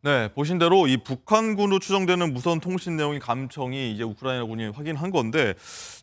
네, 보신 대로 이 북한군으로 추정되는 무선 통신 내용이 감청이 이제 우크라이나군이 확인한 건데,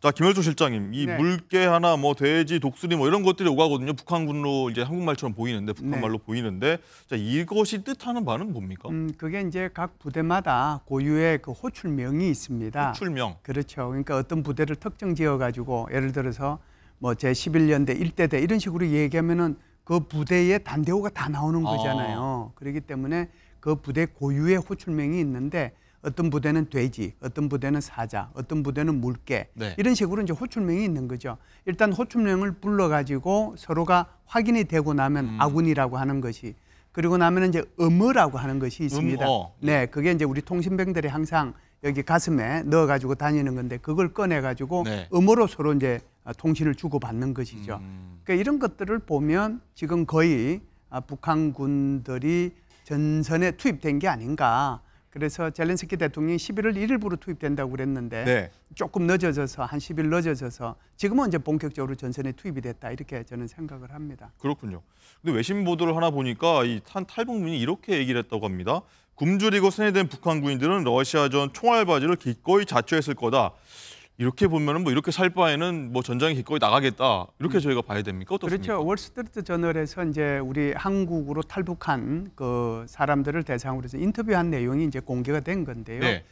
자 김열조 실장님, 이 네. 물개 하나 뭐 돼지, 독수리 뭐 이런 것들이 오가거든요. 북한군으로 이제 한국말처럼 보이는데 북한말로 네. 보이는데, 자 이것이 뜻하는 바는 뭡니까? 음, 그게 이제 각 부대마다 고유의 그 호출명이 있습니다. 호출명. 그렇죠. 그러니까 어떤 부대를 특정 지어가지고 예를 들어서 뭐제 11년대, 1대대 이런 식으로 얘기하면은 그 부대의 단대호가 다 나오는 아. 거잖아요. 아. 그렇기 때문에. 그 부대 고유의 호출명이 있는데 어떤 부대는 돼지, 어떤 부대는 사자, 어떤 부대는 물개 네. 이런 식으로 이제 호출명이 있는 거죠. 일단 호출명을 불러가지고 서로가 확인이 되고 나면 음. 아군이라고 하는 것이 그리고 나면 이제 음어라고 하는 것이 있습니다. 음, 어. 네, 그게 이제 우리 통신병들이 항상 여기 가슴에 넣어가지고 다니는 건데 그걸 꺼내가지고 네. 음어로 서로 이제 통신을 주고받는 것이죠. 음. 그러니까 이런 것들을 보면 지금 거의 아, 북한군들이 전선에 투입된 게 아닌가. 그래서 젤렌스키 대통령이 11월 1일부로 투입된다고 그랬는데 네. 조금 늦어져서 한 10일 늦어져서 지금은 이제 본격적으로 전선에 투입이 됐다 이렇게 저는 생각을 합니다. 그렇군요. 근데 외신 보도를 하나 보니까 이탄 탈북민이 이렇게 얘기를 했다고 합니다. 굶주리고 세뇌된 북한 군인들은 러시아전 총알바지를 기꺼이 자처했을 거다. 이렇게 보면은 뭐 이렇게 살 바에는 뭐 전장에 기꺼이 나가겠다 이렇게 음. 저희가 봐야 됩니까? 어떻습니까? 그렇죠. 월스트리트 저널에서 이제 우리 한국으로 탈북한 그 사람들을 대상으로 해서 인터뷰한 내용이 이제 공개가 된 건데요. 네.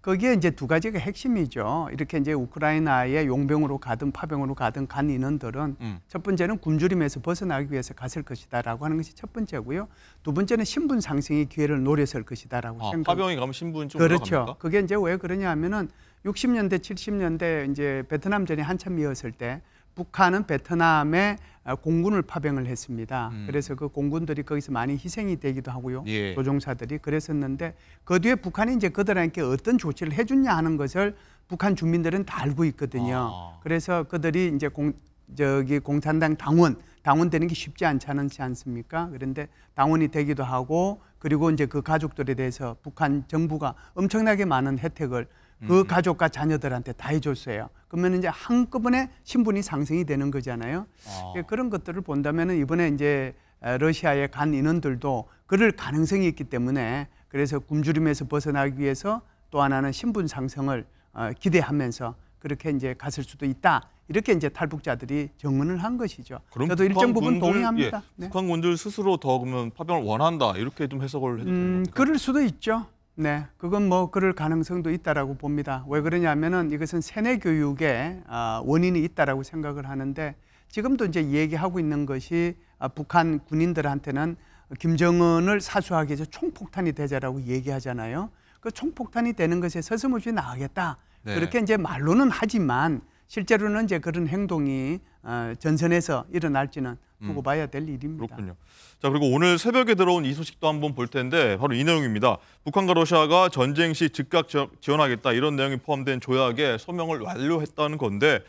거기에 이제 두 가지가 핵심이죠. 이렇게 이제 우크라이나에 용병으로 가든 파병으로 가든 간 인원들은 음. 첫 번째는 굶주림에서 벗어나기 위해서 갔을 것이다라고 하는 것이 첫 번째고요. 두 번째는 신분 상승의 기회를 노렸을 것이다라고 아, 생각. 파병이 가면 신분 좀 그렇죠. 올라갑니까? 그게 이제 왜 그러냐 하면은 60년대, 70년대 이제 베트남 전이 한참이었을 때 북한은 베트남에 어, 공군을 파병을 했습니다. 음. 그래서 그 공군들이 거기서 많이 희생이 되기도 하고요. 예. 조종사들이 그랬었는데 그 뒤에 북한이 이제 그들한테 어떤 조치를 해줬냐 하는 것을 북한 주민들은 다 알고 있거든요. 아. 그래서 그들이 이제 공, 저기 공산당 당원 당원 되는 게 쉽지 않지 않습니까? 지않 그런데 당원이 되기도 하고 그리고 이제 그 가족들에 대해서 북한 정부가 엄청나게 많은 혜택을 음. 그 음. 가족과 자녀들한테 다 해줬어요. 그러면 이제 한꺼번에 신분이 상승이 되는 거잖아요. 아. 예, 그런 것들을 본다면 이번에 이제 어, 러시아에 간 인원들도 그럴 가능성이 있기 때문에 그래서 굶주림에서 벗어나기 위해서 또 하나는 신분 상승을 어, 기대하면서 그렇게 이제 갔을 수도 있다. 이렇게 이제 탈북자들이 정문을 한 것이죠. 저도 일정 부분 군들, 동의합니다. 예, 네. 북한군들 스스로 더 그러면 파병을 원한다 이렇게 좀 해석을 해도 음, 됩니까? 그럴 수도 있죠. 네, 그건 뭐 그럴 가능성도 있다라고 봅니다. 왜 그러냐면은 이것은 세뇌 교육의 아, 원인이 있다라고 생각을 하는데 지금도 이제 얘기하고 있는 것이 아, 북한 군인들한테는 김정은을 사수하기 위해서 총폭탄이 되자라고 얘기하잖아요. 그 총폭탄이 되는 것에 서슴없이 나가겠다. 네. 그렇게 이제 말로는 하지만 실제로는 이제 그런 행동이 어, 전선에서 일어날지는 보고 음. 봐야 될 일입니다. 그렇군요. 자 그리고 오늘 새벽에 들어온 이 소식도 한번 볼 텐데 바로 이 내용입니다. 북한과 러시아가 전쟁 시 즉각 지원하겠다 이런 내용이 포함된 조약에 서명을 완료했다는 건데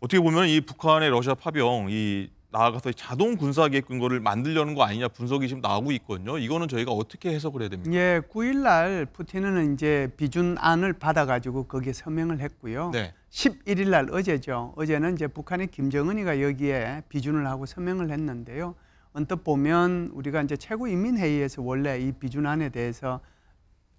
어떻게 보면 이 북한의 러시아 파병 이 나아가서 자동 군사 기획 근거를 만들려는 거 아니냐 분석이 지금 나오고 있거든요. 이거는 저희가 어떻게 해석을 해야 됩니까? 예, 9일 날 푸틴은 이제 비준안을 받아 가지고 거기에 서명을 했고요. 네. 11일 날 어제죠. 어제는 이제 북한의 김정은이가 여기에 비준을 하고 서명을 했는데요. 언뜻 보면 우리가 이제 최고인민회의에서 원래 이 비준안에 대해서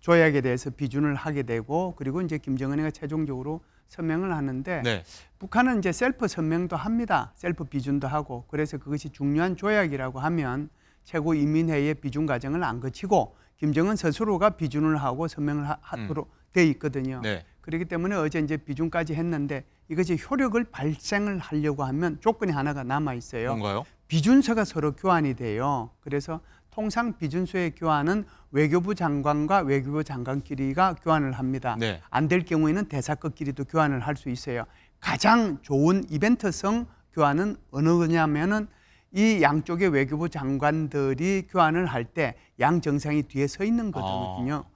조약에 대해서 비준을 하게 되고 그리고 이제 김정은이가 최종적으로 서명을 하는데 네. 북한은 이제 셀프 서명도 합니다. 셀프 비준도 하고 그래서 그것이 중요한 조약이라고 하면 최고인민회의의 비준 과정을 안 거치고 김정은 스스로가 비준을 하고 서명을 하도록 음. 돼 있거든요. 네. 그렇기 때문에 어제 이제 비준까지 했는데 이것이 효력을 발생을 하려고 하면 조건이 하나가 남아 있어요. 뭔가요? 비준서가 서로 교환이 돼요. 그래서 통상 비준서의 교환은 외교부 장관과 외교부 장관끼리가 교환을 합니다. 네. 안될 경우에는 대사급끼리도 교환을 할 수 있어요. 가장 좋은 이벤트성 교환은 어느 거냐면은 이 양쪽의 외교부 장관들이 교환을 할 때 양 정상이 뒤에 서 있는 아. 거거든요. 아.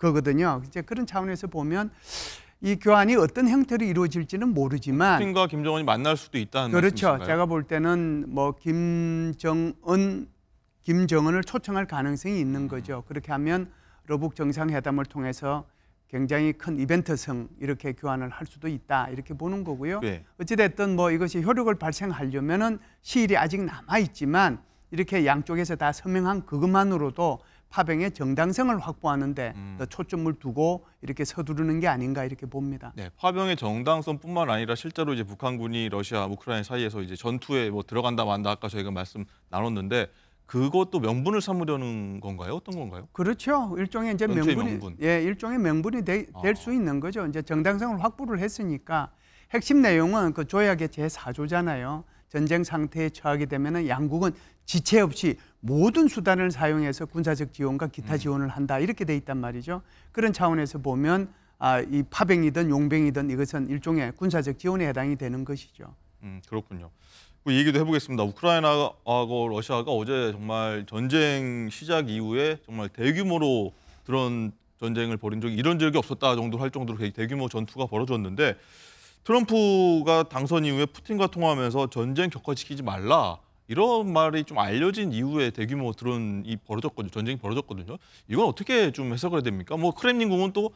거거든요. 이제 그런 차원에서 보면 이 교환이 어떤 형태로 이루어질지는 모르지만 푸틴과 김정은이 만날 수도 있다는 그렇죠. 말씀이신가요? 제가 볼 때는 뭐 김정은 김정은을 초청할 가능성이 있는 거죠. 그렇게 하면 러북 정상회담을 통해서 굉장히 큰 이벤트성 이렇게 교환을 할 수도 있다 이렇게 보는 거고요. 네. 어찌됐든 뭐 이것이 효력을 발생하려면은 시일이 아직 남아 있지만 이렇게 양쪽에서 다 서명한 그것만으로도 파병의 정당성을 확보하는데 음. 초점을 두고 이렇게 서두르는 게 아닌가 이렇게 봅니다. 네, 파병의 정당성뿐만 아니라 실제로 이제 북한군이 러시아, 우크라이나 사이에서 이제 전투에 뭐 들어간다 만다 아까 저희가 말씀 나눴는데 그것도 명분을 삼으려는 건가요? 어떤 건가요? 그렇죠. 일종의 이제 명분이 명분. 예, 일종의 명분이 될수 아. 있는 거죠. 이제 정당성을 확보를 했으니까 핵심 내용은 그 조약의 제4조잖아요. 전쟁 상태에 처하게 되면은 양국은 지체 없이 모든 수단을 사용해서 군사적 지원과 기타 음. 지원을 한다 이렇게 돼 있단 말이죠. 그런 차원에서 보면 아, 이 파병이든 용병이든 이것은 일종의 군사적 지원에 해당이 되는 것이죠. 음 그렇군요. 그 얘기도 해보겠습니다. 우크라이나하고 러시아가 어제 정말 전쟁 시작 이후에 정말 대규모로 드론 전쟁을 벌인 적이 이런 적이 없었다 정도 할 정도로 대규모 전투가 벌어졌는데 트럼프가 당선 이후에 푸틴과 통화하면서 전쟁 격화시키지 말라 이런 말이 좀 알려진 이후에 대규모 드론이 벌어졌거든요. 전쟁이 벌어졌거든요. 이건 어떻게 좀 해석을 해야 됩니까? 뭐 크렘린궁은 또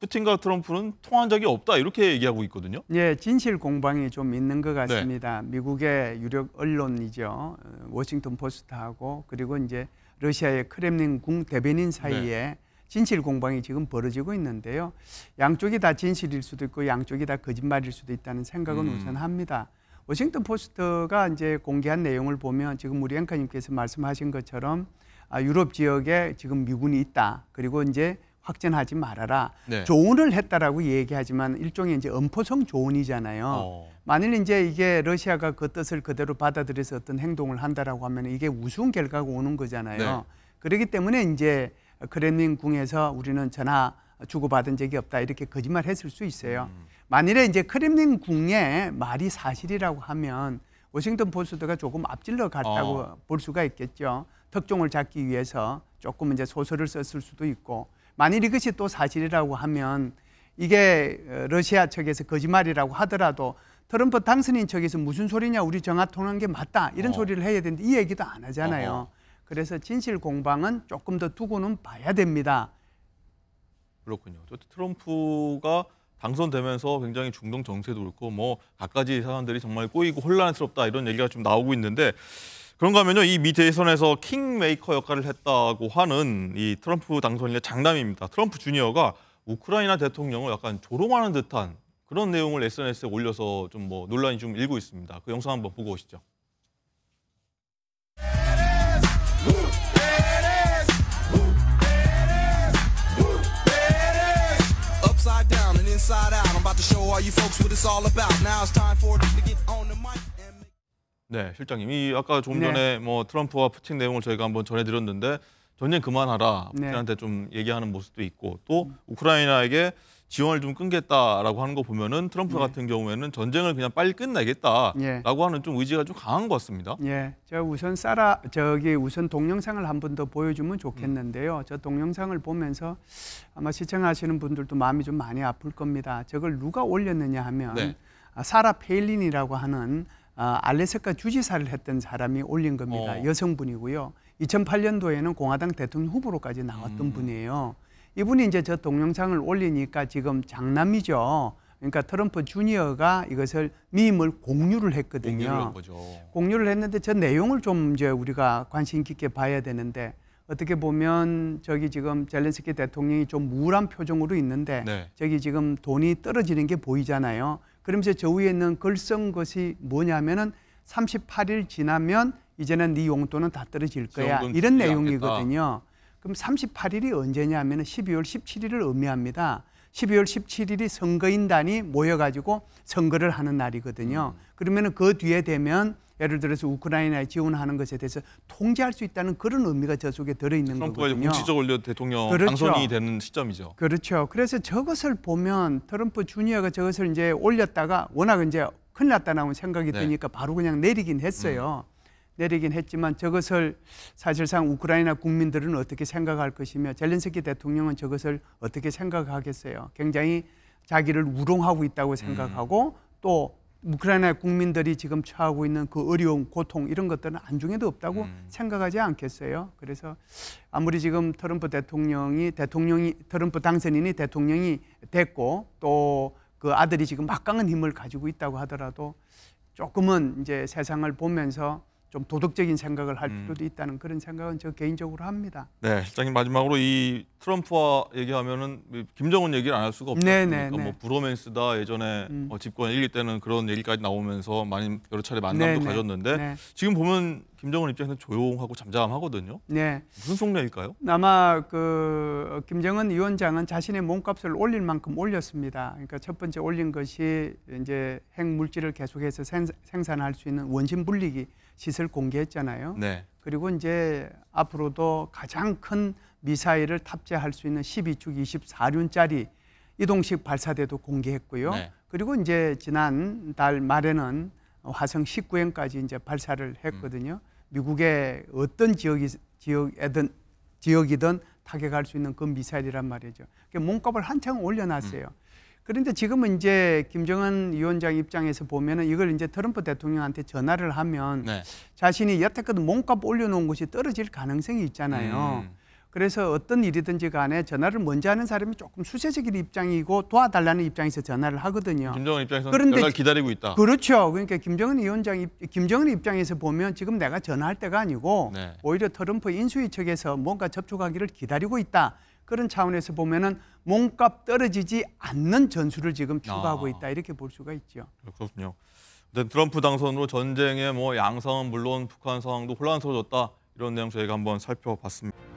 푸틴과 트럼프는 통한 적이 없다 이렇게 얘기하고 있거든요. 예, 진실 공방이 좀 있는 것 네. 같습니다. 네. 미국의 유력 언론이죠. 어, 워싱턴 포스트하고 그리고 이제 러시아의 크렘린궁 대변인 사이에 네. 진실 공방이 지금 벌어지고 있는데요. 양쪽이 다 진실일 수도 있고 양쪽이 다 거짓말일 수도 있다는 생각은 음. 우선 합니다. 워싱턴 포스트가 이제 공개한 내용을 보면 지금 우리 앵커님께서 말씀하신 것처럼 아, 유럽 지역에 지금 미군이 있다. 그리고 이제 확전하지 말아라. 네. 조언을 했다라고 얘기하지만 일종의 이제 엄포성 조언이잖아요. 어. 만일 이제 이게 러시아가 그 뜻을 그대로 받아들여서 어떤 행동을 한다라고 하면 이게 우스운 결과가 오는 거잖아요. 네. 그렇기 때문에 이제 크렘린 궁에서 우리는 전화 주고받은 적이 없다 이렇게 거짓말 했을 수 있어요. 음. 만일에 이제 크렘린 궁의 말이 사실이라고 하면 워싱턴 포스트가 조금 앞질러 갔다고 어. 볼 수가 있겠죠. 특종을 잡기 위해서 조금 이제 소설을 썼을 수도 있고 만일 이것이 또 사실이라고 하면 이게 어, 러시아 측에서 거짓말이라고 하더라도 트럼프 당선인 측에서 무슨 소리냐 우리 정화 통한 게 맞다 이런 어. 소리를 해야 되는데 이 얘기도 안 하잖아요. 어 그래서 진실 공방은 조금 더 두고는 봐야 됩니다. 그렇군요. 트럼프가 당선되면서 굉장히 중동 정세도 그렇고 뭐 갖가지 사람들이 정말 꼬이고 혼란스럽다 이런 얘기가 좀 나오고 있는데 그런가 하면요 이 미 대선에서 킹메이커 역할을 했다고 하는 이 트럼프 당선인의 장담입니다 트럼프 주니어가 우크라이나 대통령을 약간 조롱하는 듯한 그런 내용을 SNS에 올려서 좀 뭐 논란이 좀 일고 있습니다. 그 영상 한번 보고 오시죠. inside out. I'm about to show all you folks what it's all about. Now it's time for them to get on the mic. 네, 실장님. 이 아까 좀 전에 네. 뭐 트럼프와 푸틴 내용을 저희가 한번 전해드렸는데 전쟁 그만하라. 푸틴한테 네. 좀 얘기하는 모습도 있고 또 우크라이나에게 지원을 좀 끊겠다라고 하는 거 보면은 트럼프 예. 같은 경우에는 전쟁을 그냥 빨리 끝내겠다라고 예. 하는 좀 의지가 좀 강한 것 같습니다. 예, 제가 우선 사라 저기 우선 동영상을 한 번 더 보여주면 좋겠는데요. 음. 저 동영상을 보면서 아마 시청하시는 분들도 마음이 좀 많이 아플 겁니다. 저걸 누가 올렸느냐 하면 네. 아, 사라 페일린이라고 하는 아, 알래스카 주지사를 했던 사람이 올린 겁니다. 어. 여성분이고요. 2008년도에는 공화당 대통령 후보로까지 나왔던 음. 분이에요. 이분이 이제 저 동영상을 올리니까 지금 장남이죠. 그러니까 트럼프 주니어가 이것을 미임을 공유를 했거든요. 공유를 했는데 저 내용을 좀 이제 우리가 관심 깊게 봐야 되는데 어떻게 보면 저기 지금 젤렌스키 대통령이 좀 우울한 표정으로 있는데 네. 저기 지금 돈이 떨어지는 게 보이잖아요. 그러면서 저 위에 있는 글쓴 것이 뭐냐면은 38일 지나면 이제는 네 용돈은 다 떨어질 네 거야. 이런 내용이거든요. 그럼 38일이 언제냐면 12월 17일을 의미합니다. 12월 17일이 선거인단이 모여가지고 선거를 하는 날이거든요. 음. 그러면 그 뒤에 되면 예를 들어서 우크라이나에 지원하는 것에 대해서 통제할 수 있다는 그런 의미가 저 속에 들어있는 거거든요. 트럼프가 공식적으로 대통령 그렇죠. 당선이 되는 시점이죠. 그렇죠. 그래서 저것을 보면 트럼프 주니어가 저것을 이제 올렸다가 워낙 이제 큰일 났다 나온 생각이 네. 드니까 바로 그냥 내리긴 했어요. 음. 내리긴 했지만 저것을 사실상 우크라이나 국민들은 어떻게 생각할 것이며 젤렌스키 대통령은 저것을 어떻게 생각하겠어요. 굉장히 자기를 우롱하고 있다고 음. 생각하고 음. 또 우크라이나 국민들이 지금 처하고 있는 그어려운 고통 이런 것들은 안중에도 없다고 음. 생각하지 않겠어요. 그래서 아무리 지금 트럼프 대통령이 대통령이 트럼프 당선인이 대통령이 됐고 또 그 아들이 지금 막강한 힘을 가지고 있다고 하더라도 조금은 이제 세상을 보면서 좀 도덕적인 생각을 할 음. 필요도 있다는 그런 생각은 저 개인적으로 합니다. 네, 실장님 마지막으로 이 트럼프와 얘기하면은 김정은 얘기를 안 할 수가 없죠. 그러니뭐 브로맨스다 예전에 음. 어, 집권 1, 2 때는 그런 얘기까지 나오면서 많이 여러 차례 만남도 네네. 가졌는데 네네. 지금 보면 김정은 입장에서는 조용하고 잠잠하거든요. 네. 무슨 속내일까요? 아마 그 김정은 위원장은 자신의 몸값을 올릴 만큼 올렸습니다. 그러니까 첫 번째 올린 것이 이제 핵물질을 계속해서 생산할 수 있는 원심 분리기 시설 공개했잖아요. 네. 그리고 이제 앞으로도 가장 큰 미사일을 탑재할 수 있는 12축 24륜짜리 이동식 발사대도 공개했고요. 네. 그리고 이제 지난 달 말에는 화성 19행까지 이제 발사를 했거든요. 음. 미국의 어떤 지역이, 지역이든, 지역이든 타격할 수 있는 그 미사일이란 말이죠. 그러니까 몸값을 한참 올려놨어요. 음. 그런데 지금은 이제 김정은 위원장 입장에서 보면은 이걸 이제 트럼프 대통령한테 전화를 하면 네. 자신이 여태껏 몸값 올려놓은 것이 떨어질 가능성이 있잖아요. 음. 그래서 어떤 일이든지 간에 전화를 먼저 하는 사람이 조금 수세적인 입장이고 도와달라는 입장에서 전화를 하거든요. 김정은 입장에서 그런데 기다리고 있다. 그렇죠. 그러니까 김정은 위원장 김정은 입장에서 보면 지금 내가 전화할 때가 아니고 네. 오히려 트럼프 인수위 측에서 뭔가 접촉하기를 기다리고 있다. 그런 차원에서 보면은 몸값 떨어지지 않는 전술을 지금 추구하고 아. 있다 이렇게 볼 수가 있죠. 그렇군요. 근데 트럼프 당선으로 전쟁의 뭐 양상은 물론 북한 상황도 혼란스러워졌다 이런 내용 저희가 한번 살펴봤습니다.